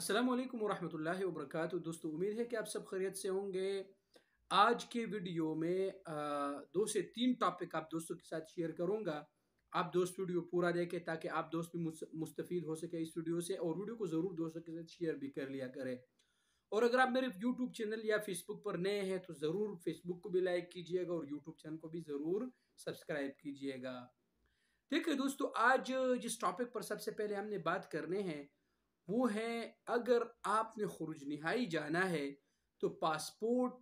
असलम वरहमल वबरक दोस्तों उम्मीद है कि आप सब खैरियत से होंगे आज के वीडियो में दो से तीन टॉपिक आप दोस्तों के साथ शेयर करूंगा आप दोस्त वीडियो पूरा देखें ताकि आप दोस्त भी मुस्तफ़ हो सके इस वीडियो से और वीडियो को ज़रूर दोस्तों के साथ शेयर भी कर लिया करें और अगर आप मेरे यूट्यूब चैनल या फेसबुक पर नए हैं तो ज़रूर फेसबुक को भी लाइक कीजिएगा और यूट्यूब चैनल को भी ज़रूर सब्सक्राइब कीजिएगा देखिए दोस्तों आज जिस टॉपिक पर सबसे पहले हमने बात करने हैं वो है अगर आपने खुरुज नहाई जाना है तो पासपोर्ट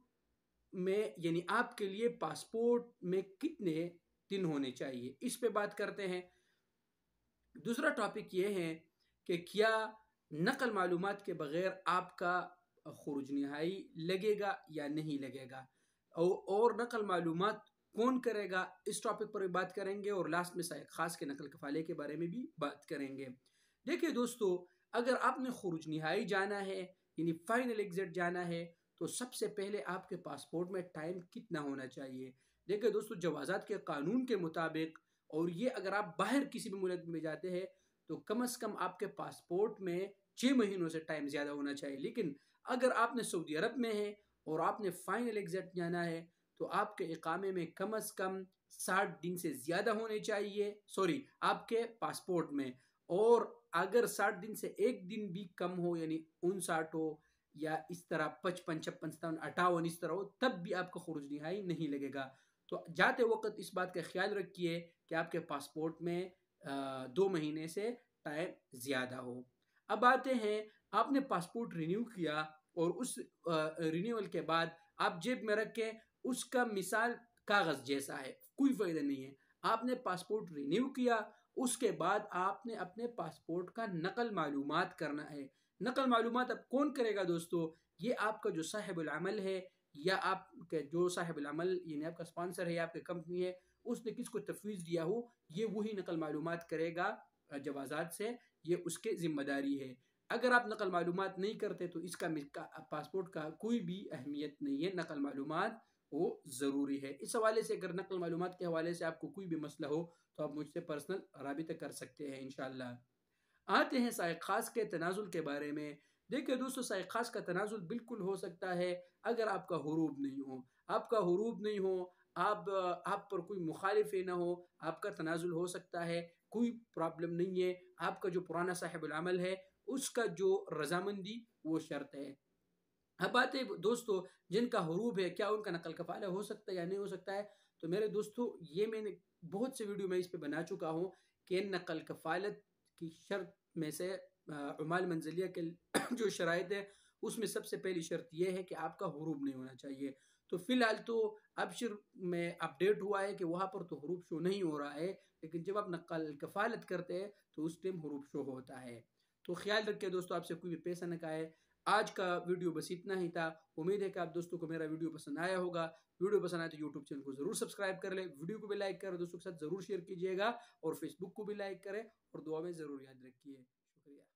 में यानी आपके लिए पासपोर्ट में कितने दिन होने चाहिए इस पे बात करते हैं दूसरा टॉपिक ये है कि क्या नकल मालूम के बग़ैर आपका खुरुज नहाई लगेगा या नहीं लगेगा और नकल मालूम कौन करेगा इस टॉपिक पर भी बात करेंगे और लास्ट में शायद ख़ास के नकल कफाले के बारे में भी बात करेंगे देखिए दोस्तों अगर आपने खुरुज नहाई जाना है यानी फाइनल एग्ज़िट जाना है तो सबसे पहले आपके पासपोर्ट में टाइम कितना होना चाहिए देखिए दोस्तों जवाजात के कानून के मुताबिक और ये अगर आप बाहर किसी भी मुल्क में जाते हैं तो कम अज़ कम आपके पासपोर्ट में छः महीनों से टाइम ज़्यादा होना चाहिए लेकिन अगर आपने सऊदी अरब में है और आपने फाइनल एग्ज़िट जाना है तो आपके इकामे में कम अज़ कम साठ दिन से ज़्यादा होने चाहिए सॉरी आपके पासपोर्ट में और अगर साठ दिन से एक दिन भी कम हो यानी उनसाठ हो या इस तरह पचपन छप्पन सत्तावन अठावन इस तरह हो तब भी आपका खुरुज नहाई नहीं लगेगा तो जाते वक्त इस बात का ख्याल रखिए कि आपके पासपोर्ट में दो महीने से टाइम ज़्यादा हो अब आते हैं आपने पासपोर्ट रिन्यू किया और उस रिन्यूअल के बाद आप जेब में रख के उसका मिसाल कागज़ जैसा है कोई फ़ायदा नहीं है आपने पासपोर्ट रिन्यू किया उसके बाद आपने अपने पासपोर्ट का नकल मालूम करना है नकल मालूम अब कौन करेगा दोस्तों ये आपका जो साहिबुलमल है या आपके जो साहिबुलमल यानी आपका स्पॉन्सर है या आपकी कंपनी है उसने किसको तफवीज़ दिया हो ये वही नकल मालूम करेगा जवाजात से ये उसके ज़िम्मेदारी है अगर आप नकल मालूम नहीं करते तो इसका पासपोर्ट का कोई भी अहमियत नहीं है नकल मालूम वो ज़रूरी है इस हवाले से अगर नकल मालूम के हवाले से आपको कोई भी मसला हो तो आप मुझसे पर्सनल रबित कर सकते हैं इन आते हैं साय ख़ास के तनाजुल के बारे में देखिए दोस्तों साय ख़ास का तनाजुल बिल्कुल हो सकता है अगर आपका हरूब नहीं हो आपका हरूब नहीं हो आप आप पर कोई मुखालिफ ना हो आपका तनाजुल हो सकता है कोई प्रॉब्लम नहीं है आपका जो पुराना साहिबुल है उसका जो रजामंदी वो शर्त है अब बात है दोस्तों जिनका हरूब है क्या उनका नकल कफाल हो सकता है या नहीं हो सकता है तो मेरे दोस्तों ये मैंने बहुत से वीडियो मैं इस पर बना चुका हूँ कि नकल कफालत की शर्त में से उमाल मंजिलिया के जो शराइ है उसमें सबसे पहली शर्त यह है कि आपका हरूब नहीं होना चाहिए तो फिलहाल तो अबशर में अपडेट हुआ है कि वहाँ पर तो हरूब शो नहीं हो रहा है लेकिन जब आप नकल कफालत करते हैं तो उस टाइम हरूब शो होता है तो ख्याल रखिए दोस्तों आपसे कोई भी पैसा न का है आज का वीडियो बस इतना ही था उम्मीद है कि आप दोस्तों को मेरा वीडियो पसंद आया होगा वीडियो पसंद आया तो यूट्यूब चैनल को जरूर सब्सक्राइब कर ले वीडियो को भी लाइक करें दोस्तों के साथ जरूर शेयर कीजिएगा और फेसबुक को भी लाइक करें और दुआ में जरूर याद रखिए शुक्रिया